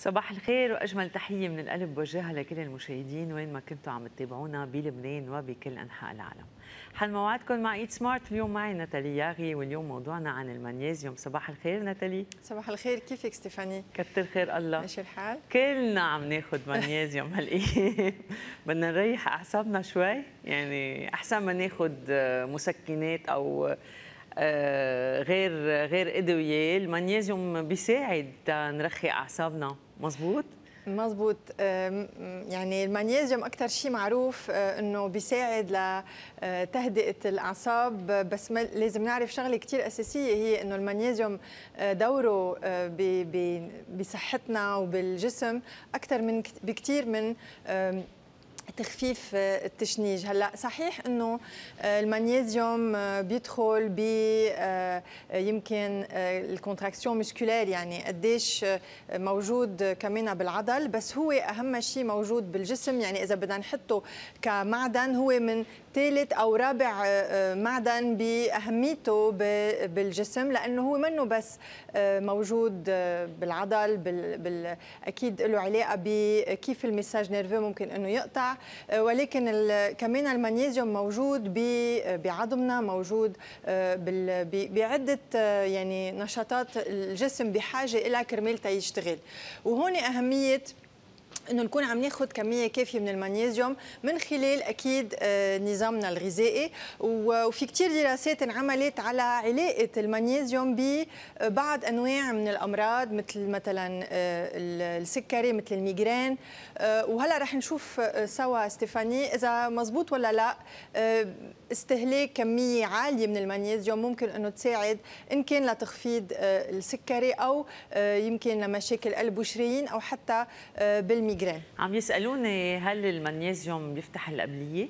صباح الخير واجمل تحيه من القلب بوجهها لكل المشاهدين وين ما كنتوا عم تتابعونا بلبنان وبكل انحاء العالم. حل موعدكم مع ايت سمارت اليوم معي نتالي ياغي واليوم موضوعنا عن المغنيزيوم، صباح الخير نتالي. صباح الخير كيفك ستيفاني؟ كتر خير الله. ماشي الحال؟ كلنا عم ناخذ مغنيزيوم هالايام، بدنا نريح اعصابنا شوي، يعني احسن ما ناخذ مسكنات او آه، غير غير ادويه المغنيزيوم بيساعد نرخي اعصابنا مزبوط مزبوط آه، يعني المغنيزيوم اكثر شيء معروف آه، انه بيساعد لتهدئه الاعصاب بس لازم نعرف شغله كثير اساسيه هي انه المغنيزيوم دوره بصحتنا وبالجسم اكثر من بكثير من تخفيف آه، التشنيج هلا صحيح انه آه، المغنيسيوم آه، بيدخل ب بي يمكن الكونتراكسيون مسكولير يعني قديش موجود كمان بالعضل بس هو اهم شيء موجود بالجسم يعني اذا بدنا نحطه كمعدن هو من ثالث او رابع آه، آه، معدن باهميته بالجسم لانه هو منه بس آه، موجود بالعضل بال... اكيد له علاقه بكيف المساج نيرفو ممكن انه يقطع ولكن ال... كمان المغنيسيوم موجود ب... بعظمنا موجود بال... ب... بعده يعني نشاطات الجسم بحاجه لها كرمال تيشتغل وهون اهميه انه نكون عم ناخذ كميه كافيه من المغنيسيوم من خلال اكيد آه، نظامنا الغذائي وفي كثير دراسات انعملت على علاقه المغنيسيوم ببعض آه، انواع من الامراض مثل مثلا آه، السكري مثل الميغرين وهلا رح نشوف سوا ستيفاني اذا مزبوط ولا لا استهلاك كميه عاليه من المغنيسيوم ممكن انه تساعد ان كان لتخفيض آه، السكري او آه، يمكن لمشاكل قلب وشرايين او حتى آه، بالميغرين عم يسالوني هل المغنيسيوم بيفتح القبليه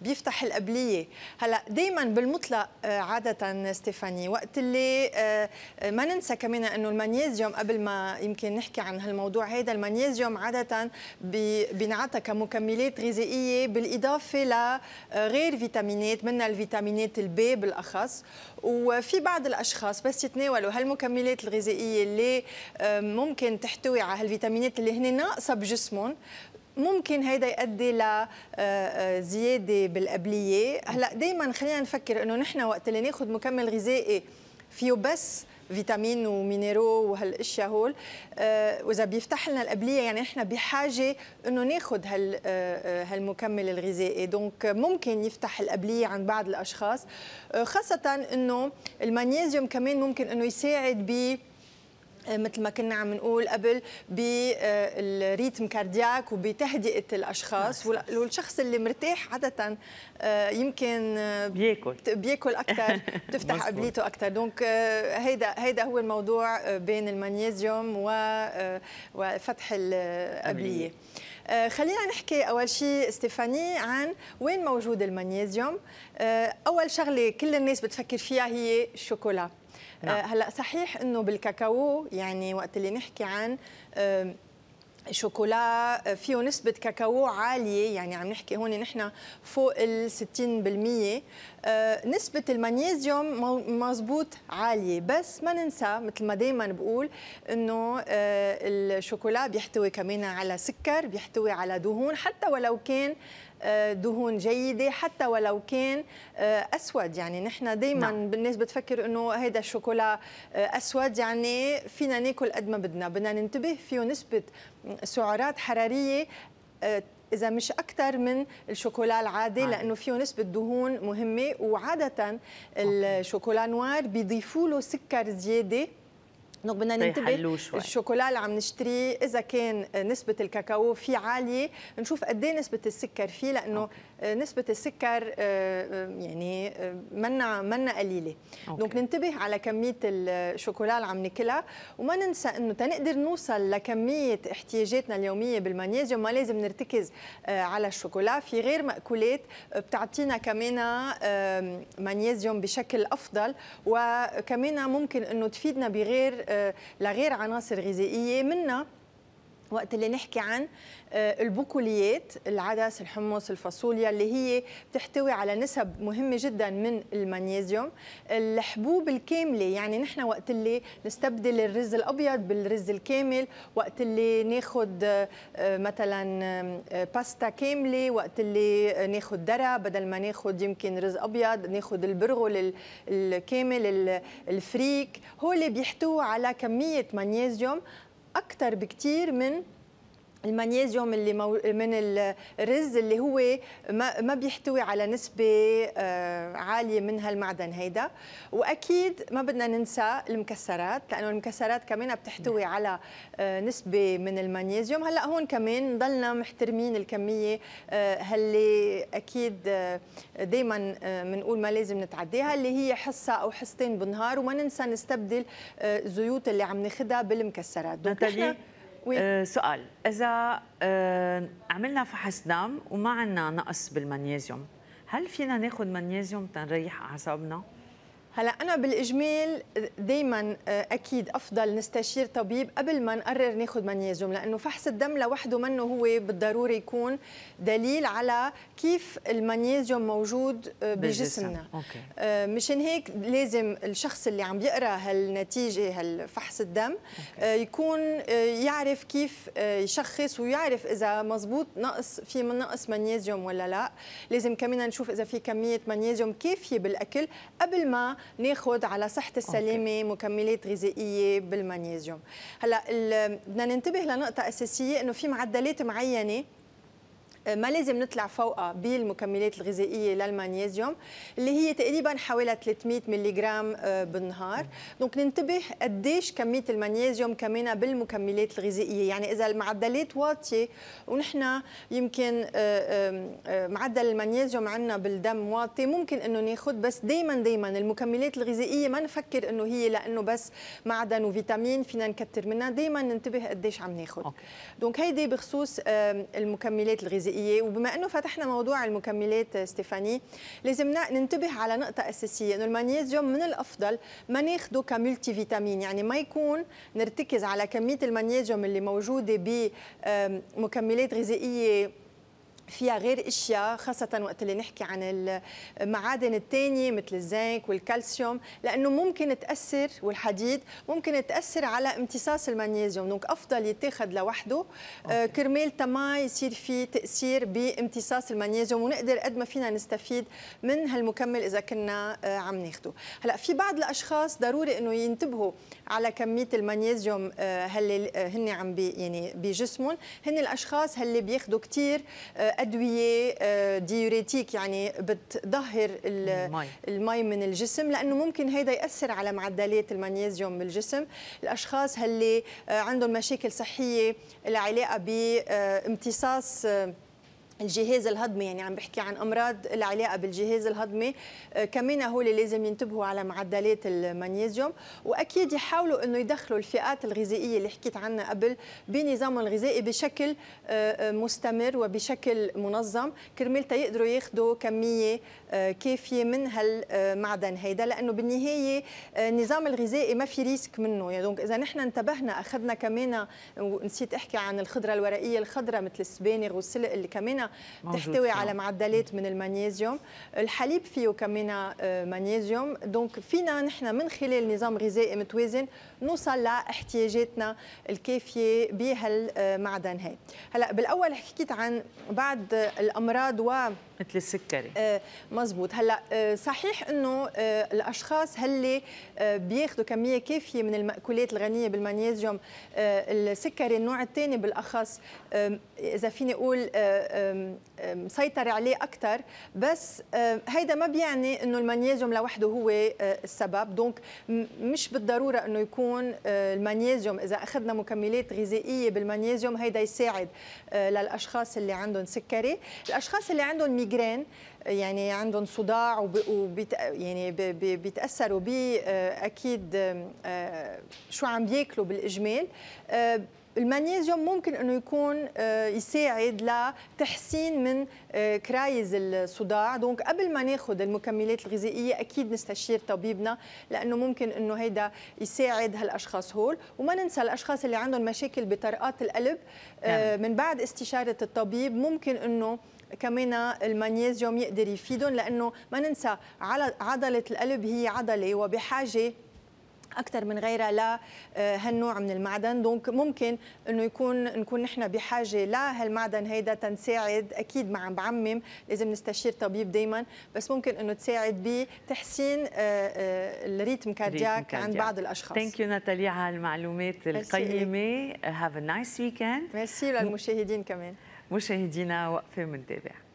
بيفتح القبليه هلا دائما بالمطلق آه، عاده ستيفاني وقت اللي آه، آه، ما ننسى كمان انه المغنيسيوم قبل ما يمكن نحكي عن هالموضوع هذا المغنيسيوم عاده بينعطى كمكملات غذائيه بالاضافه لغير فيتامينات منها الفيتامينات البي بالاخص وفي بعض الاشخاص بس يتناولوا هالمكملات الغذائيه اللي ممكن تحتوي على هالفيتامينات اللي هن ناقصه بجسمهم ممكن هيدا يؤدي لزياده آه، آه، بالقبليه هلا دائما خلينا نفكر انه نحن وقت اللي ناخذ مكمل غذائي فيه بس فيتامين ومينيرو وهالاشياء هول آه واذا بيفتح لنا القبليه يعني نحن بحاجه انه ناخذ هال آه،, آه هالمكمل الغذائي دونك ممكن يفتح القبليه عند بعض الاشخاص آه خاصه انه المغنيسيوم كمان ممكن انه يساعد ب آه، مثل ما كنا عم نقول قبل بالريتم آه، كاردياك وبتهدئه الاشخاص نعم. والشخص اللي مرتاح عاده آه، يمكن بياكل بياكل اكثر بتفتح قبليته اكثر دونك هيدا هيدا هو الموضوع بين المغنيسيوم وفتح القبليه خلينا نحكي اول شيء ستيفاني عن وين موجود المغنيسيوم اول شغله كل الناس بتفكر فيها هي الشوكولا نعم. آه، هلا صحيح انه بالكاكاو يعني وقت اللي نحكي عن شوكولا آه، فيه نسبة كاكاو عالية يعني عم نحكي هون نحن فوق ال 60% آه، نسبة المغنيسيوم مزبوط عالية بس ما ننسى مثل ما دايما بقول انه الشوكولا بيحتوي كمان على سكر بيحتوي على دهون حتى ولو كان آه، دهون جيده حتى ولو كان آه، اسود يعني نحن دائما نعم. الناس بتفكر انه هيدا الشوكولا آه، اسود يعني فينا ناكل قد ما بدنا بدنا ننتبه فيه نسبه سعرات حراريه إذا مش أكثر من الشوكولا العادي عادي. نعم. لأنه فيه نسبة دهون مهمة وعادة الشوكولا نوار بيضيفوا له سكر زيادة دونك بدنا طيب، ننتبه الشوكولا اللي عم نشتريه اذا كان نسبه الكاكاو فيه عاليه نشوف قد ايه نسبه السكر فيه لانه أوكي. نسبه السكر آه، آه، يعني آه، منا منا قليله دونك ننتبه على كميه الشوكولا اللي عم ناكلها وما ننسى انه تنقدر نوصل لكميه احتياجاتنا اليوميه بالمغنيسيوم ما لازم نرتكز على الشوكولا في غير ماكولات بتعطينا كمان مغنيسيوم بشكل افضل وكمان ممكن انه تفيدنا بغير آه، لغير عناصر غذائيه منها وقت اللي نحكي عن آه، البوكوليات العدس الحمص الفاصوليا اللي هي بتحتوي على نسب مهمه جدا من المغنيسيوم الحبوب الكامله يعني نحن وقت اللي نستبدل الرز الابيض بالرز الكامل وقت اللي ناخذ آه، آه، مثلا باستا كامله وقت اللي ناخذ ذره بدل ما ناخذ يمكن رز ابيض ناخذ البرغل الكامل الفريك هو اللي بيحتوي على كميه مغنيسيوم اكثر بكثير من المغنيسيوم اللي مو... من الرز اللي هو ما, ما بيحتوي على نسبة آه، عالية من هالمعدن هيدا وأكيد ما بدنا ننسى المكسرات لأنه المكسرات كمان بتحتوي نعم. على آه، نسبة من المغنيسيوم هلأ هون كمان ضلنا محترمين الكمية آه، هاللي أكيد دايما بنقول ما لازم نتعديها اللي هي حصة أو حصتين بالنهار وما ننسى نستبدل زيوت اللي عم ناخدها بالمكسرات دونك آه سؤال اذا آه عملنا فحص دم وما عندنا نقص بالمغنيسيوم هل فينا ناخذ مغنيسيوم تنريح اعصابنا هلا انا بالاجمال دائما آه، اكيد افضل نستشير طبيب قبل ما نقرر ناخذ مغنيزيوم لانه فحص الدم لوحده منه هو بالضروره يكون دليل على كيف المغنيزيوم موجود آه، بجسمنا أوكي. آه، مشان هيك لازم الشخص اللي عم بيقرا هالنتيجه هالفحص الدم أوكي. يكون يعرف كيف يشخص ويعرف اذا مزبوط نقص في من نقص مغنيزيوم ولا لا لازم كمان نشوف اذا في كميه مغنيزيوم كافيه بالاكل قبل ما ناخذ على صحه السلامه مكملات غذائيه بالمغنيسيوم هلا بدنا ننتبه لنقطه اساسيه انه في معدلات معينه ما لازم نطلع فوقها بالمكملات الغذائيه للمغنيسيوم اللي هي تقريبا حوالي 300 جرام آه، بالنهار دونك ننتبه قديش كميه المغنيسيوم كمان بالمكملات الغذائيه يعني اذا المعدلات واطيه ونحن يمكن آه، آه، معدل المغنيسيوم عندنا بالدم واطي ممكن انه ناخذ بس دائما دائما المكملات الغذائيه ما نفكر انه هي لانه بس معدن وفيتامين فينا نكتر منها دائما ننتبه قديش عم ناخذ دونك هيدي بخصوص المكملات الغذائيه البيئيه وبما انه فتحنا موضوع المكملات آه، ستيفاني لازمنا ننتبه على نقطه اساسيه انه المغنيسيوم من الافضل ما ناخده كملتي فيتامين يعني ما يكون نرتكز على كميه المغنيسيوم اللي موجوده بمكملات غذائيه فيها غير اشياء خاصه وقت اللي نحكي عن المعادن الثانيه مثل الزنك والكالسيوم لانه ممكن تاثر والحديد ممكن تاثر على امتصاص المغنيسيوم دونك افضل يتاخذ لوحده آه، كرمال تما يصير في تاثير بامتصاص المغنيسيوم ونقدر قد ما فينا نستفيد من هالمكمل اذا كنا آه، عم ناخده هلا في بعض الاشخاص ضروري انه ينتبهوا على كميه المغنيسيوم آه، هل هن عم بي يعني بجسمهم هن الاشخاص اللي بياخذوا كثير ادويه ديوريتيك آه، يعني بتظهر المي من الجسم لانه ممكن هيدا ياثر على معدلات المغنيسيوم بالجسم الاشخاص اللي آه، عندهم مشاكل صحيه العلاقه بامتصاص آه، الجهاز الهضمي يعني عم بحكي عن امراض العلاقه بالجهاز الهضمي آه، كمان هو اللي لازم ينتبهوا على معدلات المغنيسيوم واكيد يحاولوا انه يدخلوا الفئات الغذائيه اللي حكيت عنها قبل بنظامهم الغذائي بشكل آه، آه، مستمر وبشكل منظم كرمال تيقدروا ياخذوا كميه كافيه من هالمعدن هيدا لانه بالنهايه النظام الغذائي ما في ريسك منه يعني دونك اذا نحن انتبهنا اخذنا كمان ونسيت احكي عن الخضره الورقيه الخضراء مثل السبانغ والسلق اللي كمان تحتوي على معدلات من المغنيزيوم الحليب فيه كمان آه، مغنيزيوم دونك فينا نحن من خلال نظام غذائي متوازن نوصل لاحتياجاتنا الكافيه بهالمعدن هي هلا بالاول حكيت عن بعض الامراض و مثل السكري آه، مزبوط هلا آه، صحيح انه آه، الاشخاص اللي بياخذوا كميه كافيه من الماكولات الغنيه بالمغنيسيوم السكري النوع الثاني بالاخص اذا فيني اقول مسيطر عليه اكثر بس هيدا ما بيعني انه المغنيسيوم لوحده هو السبب دونك مش بالضروره انه يكون يكون آه، المغنيسيوم اذا اخذنا مكملات غذائيه بالمغنيسيوم هيدا يساعد آه، للاشخاص اللي عندهم سكري الاشخاص اللي عندهم ميغرين آه، يعني عندهم صداع وبيت يعني بيتاثروا به بي اكيد شو عم بياكلوا بالاجمال المغنيسيوم ممكن انه يكون آه، يساعد لتحسين من آه، كرايز الصداع دونك قبل ما ناخذ المكملات الغذائيه اكيد نستشير طبيبنا لانه ممكن انه هيدا يساعد هالاشخاص هول وما ننسى الاشخاص اللي عندهم مشاكل بطرقات القلب آه، نعم. من بعد استشاره الطبيب ممكن انه كمان المغنيسيوم يقدر يفيدهم لانه ما ننسى عضله القلب هي عضله وبحاجه اكثر من غيرها لهالنوع آه، من المعدن دونك ممكن انه يكون نكون نحن بحاجه لهالمعدن هيدا تنساعد اكيد ما عم بعمم لازم نستشير طبيب دائما بس ممكن انه تساعد بتحسين آه، آه، الريتم كاردياك عند بعض الاشخاص ثانك يو ناتاليا على المعلومات القيمه هاف ا نايس ويكند ميرسي للمشاهدين كمان مشاهدينا وقفه منتابع